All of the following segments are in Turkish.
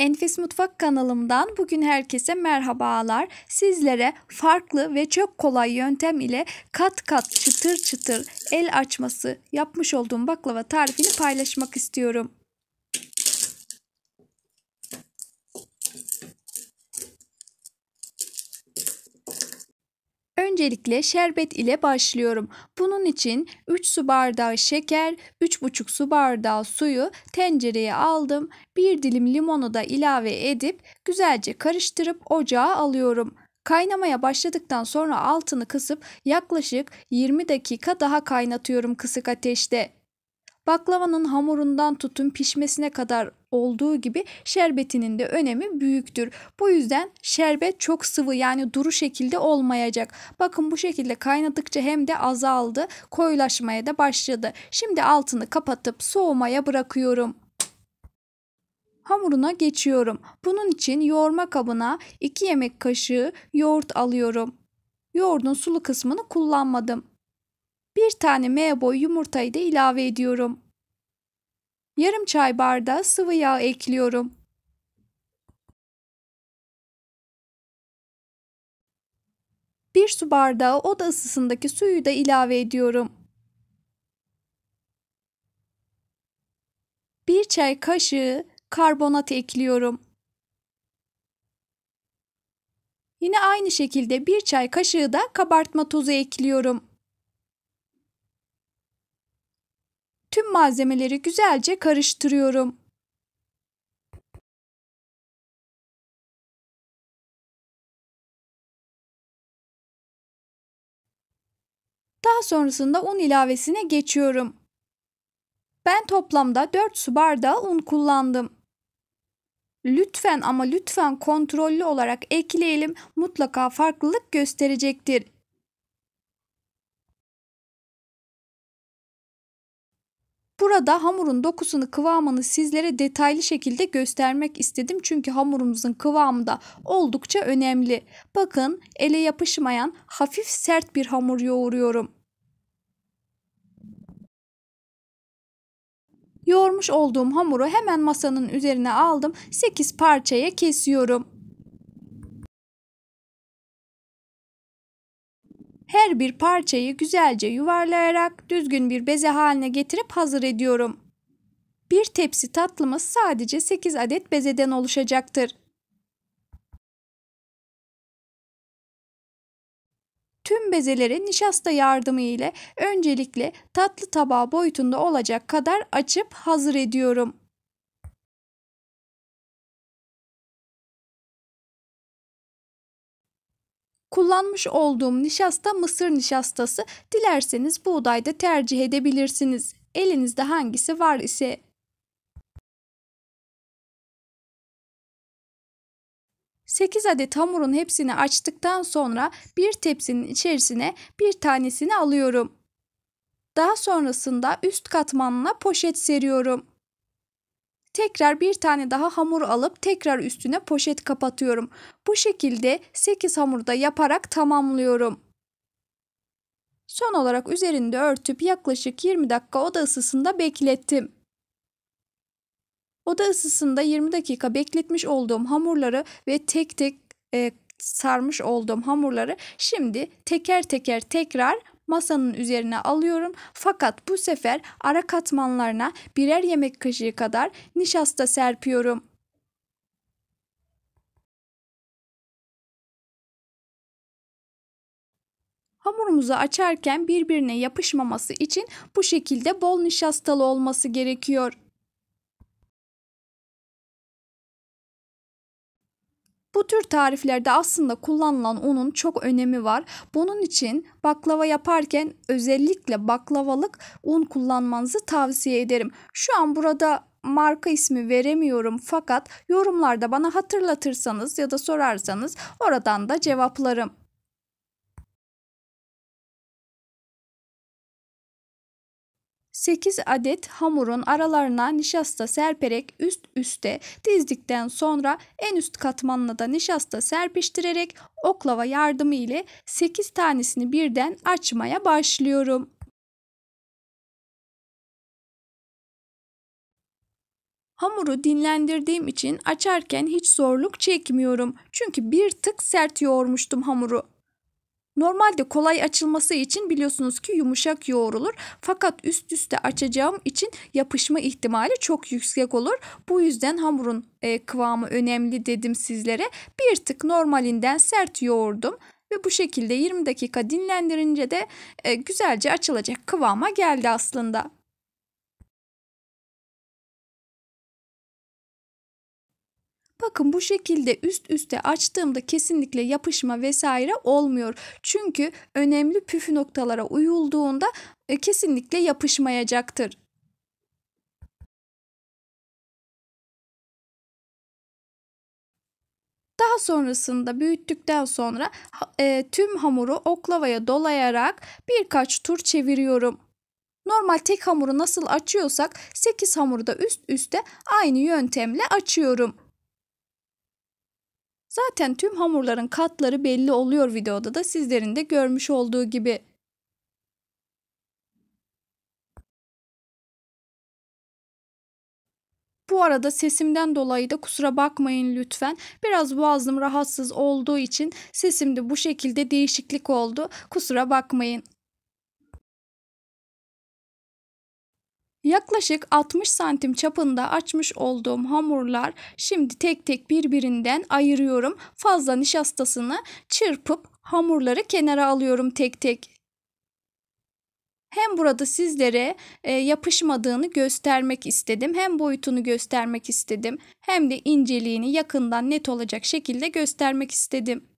Enfes Mutfak kanalımdan bugün herkese merhabalar. Sizlere farklı ve çok kolay yöntem ile kat kat çıtır çıtır el açması yapmış olduğum baklava tarifini paylaşmak istiyorum. Öncelikle şerbet ile başlıyorum. Bunun için 3 su bardağı şeker, 3,5 su bardağı suyu tencereye aldım. 1 dilim limonu da ilave edip güzelce karıştırıp ocağa alıyorum. Kaynamaya başladıktan sonra altını kısıp yaklaşık 20 dakika daha kaynatıyorum kısık ateşte. Baklavanın hamurundan tutun pişmesine kadar olduğu gibi şerbetinin de önemi büyüktür. Bu yüzden şerbet çok sıvı yani duru şekilde olmayacak. Bakın bu şekilde kaynadıkça hem de azaldı, koyulaşmaya da başladı. Şimdi altını kapatıp soğumaya bırakıyorum hamuruna geçiyorum. Bunun için yoğurma kabına 2 yemek kaşığı yoğurt alıyorum. Yoğurdun sulu kısmını kullanmadım bir tane M boy yumurtayı da ilave ediyorum. Yarım çay bardağı sıvı yağ ekliyorum. Bir su bardağı oda ısısındaki suyu da ilave ediyorum. Bir çay kaşığı karbonat ekliyorum. Yine aynı şekilde bir çay kaşığı da kabartma tozu ekliyorum. Tüm malzemeleri güzelce karıştırıyorum. Daha sonrasında un ilavesine geçiyorum. Ben toplamda 4 su bardağı un kullandım. Lütfen ama lütfen kontrollü olarak ekleyelim. Mutlaka farklılık gösterecektir. Burada hamurun dokusunu kıvamını sizlere detaylı şekilde göstermek istedim. Çünkü hamurumuzun kıvamı da oldukça önemli. Bakın ele yapışmayan hafif sert bir hamur yoğuruyorum. Yoğurmuş olduğum hamuru hemen masanın üzerine aldım. 8 parçaya kesiyorum. Her bir parçayı güzelce yuvarlayarak düzgün bir beze haline getirip hazır ediyorum. Bir tepsi tatlımız sadece 8 adet bezeden oluşacaktır. tüm bezeleri nişasta yardımı ile öncelikle tatlı tabağı boyutunda olacak kadar açıp hazır ediyorum. Kullanmış olduğum nişasta mısır nişastası. Dilerseniz buğday da tercih edebilirsiniz. Elinizde hangisi var ise Sekiz adet hamurun hepsini açtıktan sonra bir tepsinin içerisine bir tanesini alıyorum. Daha sonrasında üst katmanına poşet seriyorum. Tekrar bir tane daha hamur alıp tekrar üstüne poşet kapatıyorum. Bu şekilde 8 hamurda yaparak tamamlıyorum. Son olarak üzerinde örtüp yaklaşık 20 dakika oda ısısında beklettim. Oda ısısında 20 dakika bekletmiş olduğum hamurları ve tek tek e, sarmış olduğum hamurları şimdi teker teker tekrar masanın üzerine alıyorum. Fakat bu sefer ara katmanlarına birer yemek kaşığı kadar nişasta serpiyorum. Hamurumuzu açarken birbirine yapışmaması için bu şekilde bol nişastalı olması gerekiyor. Bu tür tariflerde aslında kullanılan unun çok önemi var. Bunun için baklava yaparken özellikle baklavalık un kullanmanızı tavsiye ederim. Şu an burada marka ismi veremiyorum fakat yorumlarda bana hatırlatırsanız ya da sorarsanız oradan da cevaplarım. 8 adet hamurun aralarına nişasta serperek üst üste dizdikten sonra en üst katmanına da nişasta serpiştirerek oklava yardımı ile 8 tanesini birden açmaya başlıyorum. Hamuru dinlendirdiğim için açarken hiç zorluk çekmiyorum. Çünkü bir tık sert yoğurmuştum hamuru. Normalde kolay açılması için biliyorsunuz ki yumuşak yoğrulur. Fakat üst üste açacağım için yapışma ihtimali çok yüksek olur. Bu yüzden hamurun e, kıvamı önemli dedim sizlere. Bir tık normalinden sert yoğurdum ve bu şekilde 20 dakika dinlendirince de e, güzelce açılacak kıvama geldi aslında. Bakın bu şekilde üst üste açtığımda kesinlikle yapışma vesaire olmuyor. Çünkü önemli püf noktalara uyulduğunda e, kesinlikle yapışmayacaktır. Daha sonrasında büyüttükten sonra e, tüm hamuru oklavaya dolayarak birkaç tur çeviriyorum. Normal tek hamuru nasıl açıyorsak 8 hamuru da üst üste aynı yöntemle açıyorum. Zaten tüm hamurların katları belli oluyor videoda da sizlerin de görmüş olduğu gibi. Bu arada sesimden dolayı da kusura bakmayın lütfen. Biraz boğazım rahatsız olduğu için sesimde bu şekilde değişiklik oldu. Kusura bakmayın. Yaklaşık 60 santim çapında açmış olduğum hamurlar şimdi tek tek birbirinden ayırıyorum. Fazla nişastasını çırpıp hamurları kenara alıyorum tek tek. Hem burada sizlere e, yapışmadığını göstermek istedim, hem boyutunu göstermek istedim, hem de inceliğini yakından net olacak şekilde göstermek istedim.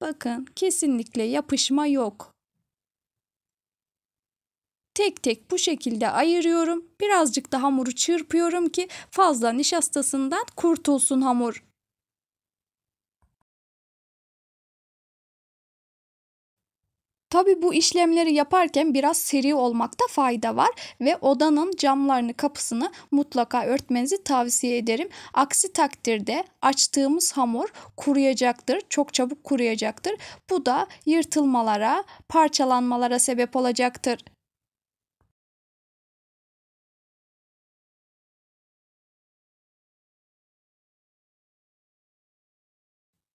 Bakın kesinlikle yapışma yok tek tek bu şekilde ayırıyorum. Birazcık da hamuru çırpıyorum ki fazla nişastasından kurtulsun hamur. Tabi bu işlemleri yaparken biraz seri olmakta fayda var ve odanın camlarını kapısını mutlaka örtmenizi tavsiye ederim. Aksi takdirde açtığımız hamur kuruyacaktır. Çok çabuk kuruyacaktır. Bu da yırtılmalara, parçalanmalara sebep olacaktır.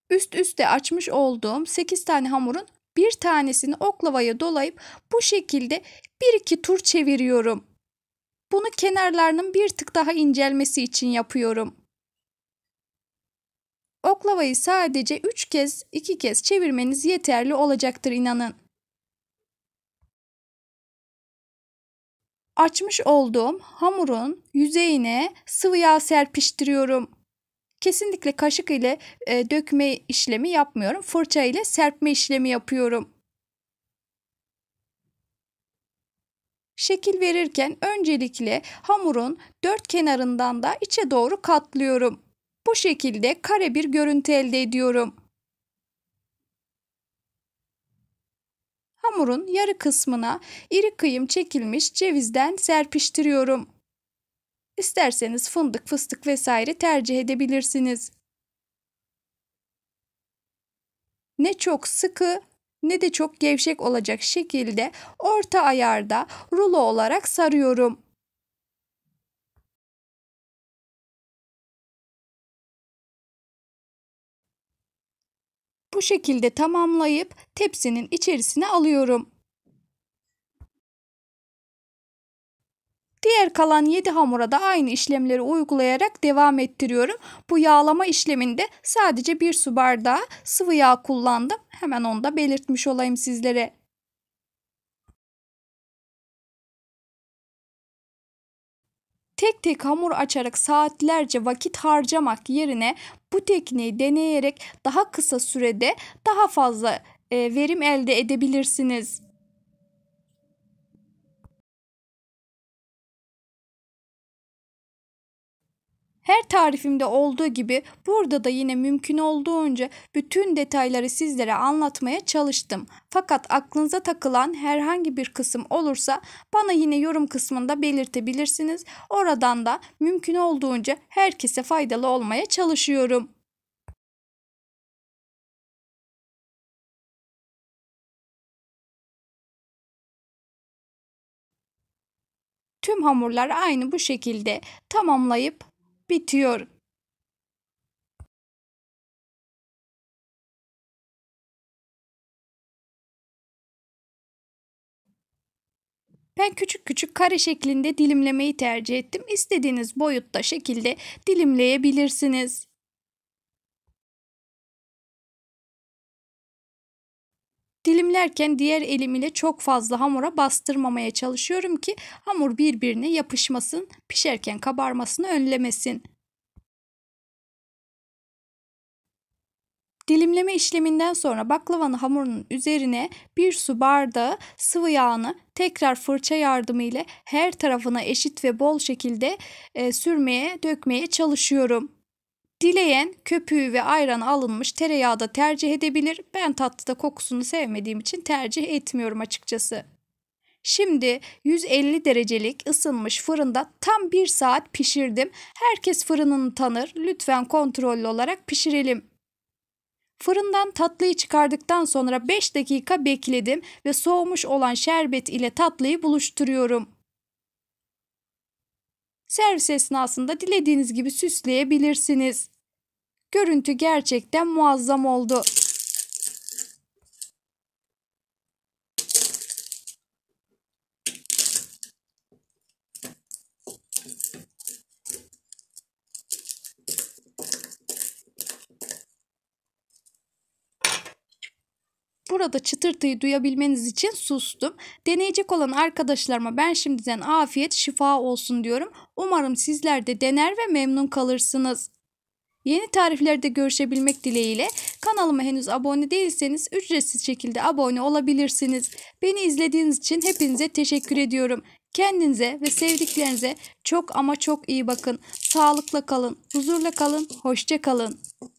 üst üste açmış olduğum 8 tane hamurun bir tanesini oklavaya dolayıp bu şekilde bir iki tur çeviriyorum. Bunu kenarlarının bir tık daha incelmesi için yapıyorum. Oklavayı sadece 3 kez 2 kez çevirmeniz yeterli olacaktır inanın. Açmış olduğum hamurun yüzeyine sıvı yağ serpiştiriyorum. Kesinlikle kaşık ile e, dökme işlemi yapmıyorum. Fırça ile serpme işlemi yapıyorum. Şekil verirken öncelikle hamurun dört kenarından da içe doğru katlıyorum. Bu şekilde kare bir görüntü elde ediyorum. Hamurun yarı kısmına iri kıyım çekilmiş cevizden serpiştiriyorum. İsterseniz fındık, fıstık vesaire tercih edebilirsiniz. Ne çok sıkı ne de çok gevşek olacak şekilde orta ayarda rulo olarak sarıyorum. Bu şekilde tamamlayıp tepsinin içerisine alıyorum. Diğer kalan 7 hamura da aynı işlemleri uygulayarak devam ettiriyorum. Bu yağlama işleminde sadece bir su bardağı sıvı yağ kullandım. Hemen onu da belirtmiş olayım sizlere. tek tek hamur açarak saatlerce vakit harcamak yerine bu tekniği deneyerek daha kısa sürede daha fazla e, verim elde edebilirsiniz. Her tarifimde olduğu gibi burada da yine mümkün olduğunca bütün detayları sizlere anlatmaya çalıştım. Fakat aklınıza takılan herhangi bir kısım olursa bana yine yorum kısmında belirtebilirsiniz. Oradan da mümkün olduğunca herkese faydalı olmaya çalışıyorum. Tüm hamurlar aynı bu şekilde tamamlayıp bitiyor. Ben küçük küçük kare şeklinde dilimlemeyi tercih ettim. İstediğiniz boyutta şekilde dilimleyebilirsiniz. dilimlerken diğer elim ile çok fazla hamura bastırmamaya çalışıyorum ki hamur birbirine yapışmasın, pişerken kabarmasını önlemesin. Dilimleme işleminden sonra baklavanın hamurunun üzerine bir su bardağı sıvı yağını tekrar fırça yardımı ile her tarafına eşit ve bol şekilde e, sürmeye, dökmeye çalışıyorum. Dileyen köpüğü ve ayranı alınmış tereyağı da tercih edebilir. Ben tatlıda kokusunu sevmediğim için tercih etmiyorum açıkçası. Şimdi 150 derecelik ısınmış fırında tam 1 saat pişirdim. Herkes fırınını tanır. Lütfen kontrollü olarak pişirelim. Fırından tatlıyı çıkardıktan sonra 5 dakika bekledim ve soğumuş olan şerbet ile tatlıyı buluşturuyorum. Servis esnasında dilediğiniz gibi süsleyebilirsiniz. Görüntü gerçekten muazzam oldu. Burada çıtırtıyı duyabilmeniz için sustum. Deneyecek olan arkadaşlarıma ben şimdiden afiyet şifa olsun diyorum. Umarım sizler de dener ve memnun kalırsınız. Yeni tariflerde görüşebilmek dileğiyle kanalıma henüz abone değilseniz ücretsiz şekilde abone olabilirsiniz. Beni izlediğiniz için hepinize teşekkür ediyorum. Kendinize ve sevdiklerinize çok ama çok iyi bakın. Sağlıkla kalın, huzurla kalın, hoşça kalın.